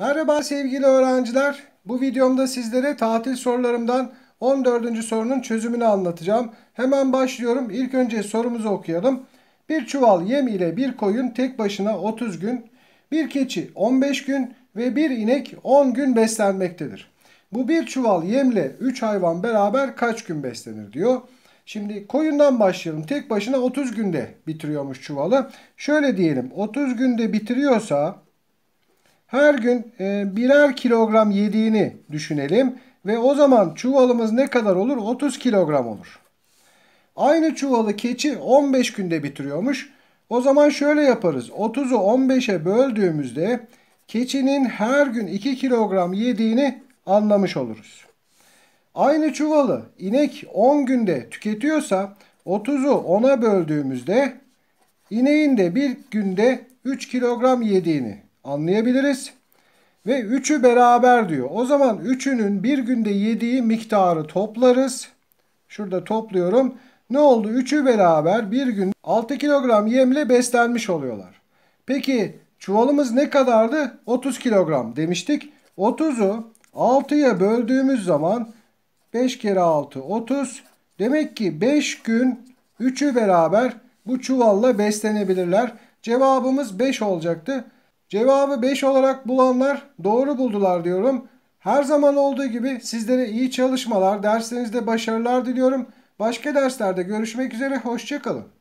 Merhaba sevgili öğrenciler. Bu videomda sizlere tatil sorularımdan 14. sorunun çözümünü anlatacağım. Hemen başlıyorum. İlk önce sorumuzu okuyalım. Bir çuval yem ile bir koyun tek başına 30 gün, bir keçi 15 gün ve bir inek 10 gün beslenmektedir. Bu bir çuval yemle 3 hayvan beraber kaç gün beslenir diyor. Şimdi koyundan başlayalım. Tek başına 30 günde bitiriyormuş çuvalı. Şöyle diyelim 30 günde bitiriyorsa her gün e, birer kilogram yediğini düşünelim ve o zaman çuvalımız ne kadar olur? 30 kilogram olur. Aynı çuvalı keçi 15 günde bitiriyormuş. O zaman şöyle yaparız. 30'u 15'e böldüğümüzde keçinin her gün 2 kilogram yediğini anlamış oluruz. Aynı çuvalı inek 10 günde tüketiyorsa 30'u 10'a böldüğümüzde ineğin de bir günde 3 kilogram yediğini anlayabiliriz. Ve 3'ü beraber diyor. O zaman 3'ünün bir günde yediği miktarı toplarız. Şurada topluyorum. Ne oldu? 3'ü beraber bir gün 6 kilogram yemle beslenmiş oluyorlar. Peki çuvalımız ne kadardı? 30 kilogram demiştik. 30'u 6'ya böldüğümüz zaman 5 kere 6 30. Demek ki 5 gün 3'ü beraber bu çuvalla beslenebilirler. Cevabımız 5 olacaktı. Cevabı 5 olarak bulanlar doğru buldular diyorum. Her zaman olduğu gibi sizlere iyi çalışmalar, derslerinizde başarılar diliyorum. Başka derslerde görüşmek üzere, hoşçakalın.